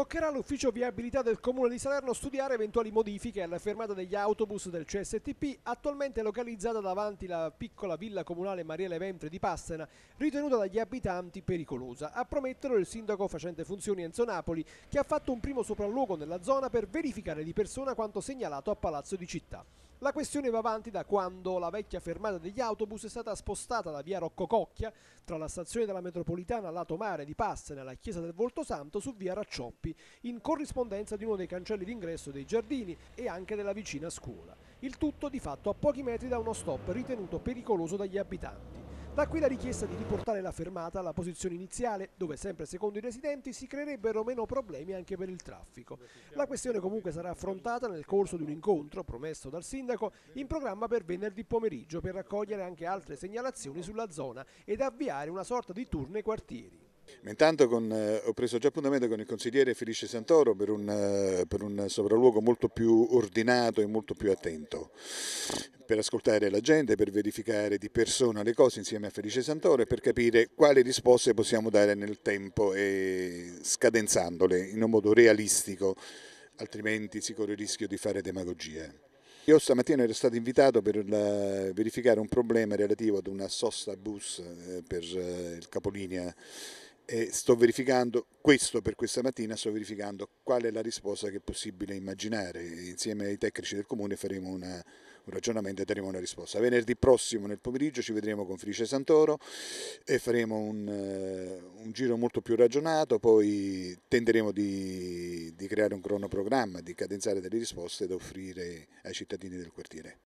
Toccherà all'ufficio viabilità del Comune di Salerno studiare eventuali modifiche alla fermata degli autobus del CSTP, attualmente localizzata davanti la piccola villa comunale Maria Leventre di Passena, ritenuta dagli abitanti pericolosa. A promettere il sindaco facente funzioni Enzo Napoli, che ha fatto un primo sopralluogo nella zona per verificare di persona quanto segnalato a Palazzo di Città. La questione va avanti da quando la vecchia fermata degli autobus è stata spostata da via Roccococchia tra la stazione della metropolitana a Lato Mare di Passene nella chiesa del Volto Santo su via Raccioppi, in corrispondenza di uno dei cancelli d'ingresso dei giardini e anche della vicina scuola. Il tutto di fatto a pochi metri da uno stop ritenuto pericoloso dagli abitanti. Da qui la richiesta di riportare la fermata alla posizione iniziale, dove sempre secondo i residenti si creerebbero meno problemi anche per il traffico. La questione comunque sarà affrontata nel corso di un incontro promesso dal sindaco in programma per venerdì pomeriggio per raccogliere anche altre segnalazioni sulla zona ed avviare una sorta di tour nei quartieri. Intanto con, eh, ho preso già appuntamento con il consigliere Felice Santoro per un, eh, per un sopralluogo molto più ordinato e molto più attento per ascoltare la gente, per verificare di persona le cose insieme a Felice Santoro e per capire quali risposte possiamo dare nel tempo e scadenzandole in un modo realistico, altrimenti si corre il rischio di fare demagogia. Io stamattina ero stato invitato per la, verificare un problema relativo ad una sosta bus eh, per eh, il capolinea e sto verificando questo per questa mattina, sto verificando qual è la risposta che è possibile immaginare. Insieme ai tecnici del comune faremo una, un ragionamento e daremo una risposta. Venerdì prossimo nel pomeriggio ci vedremo con Felice Santoro e faremo un, eh, un giro molto più ragionato, poi tenteremo di, di creare un cronoprogramma, di cadenzare delle risposte da offrire ai cittadini del quartiere.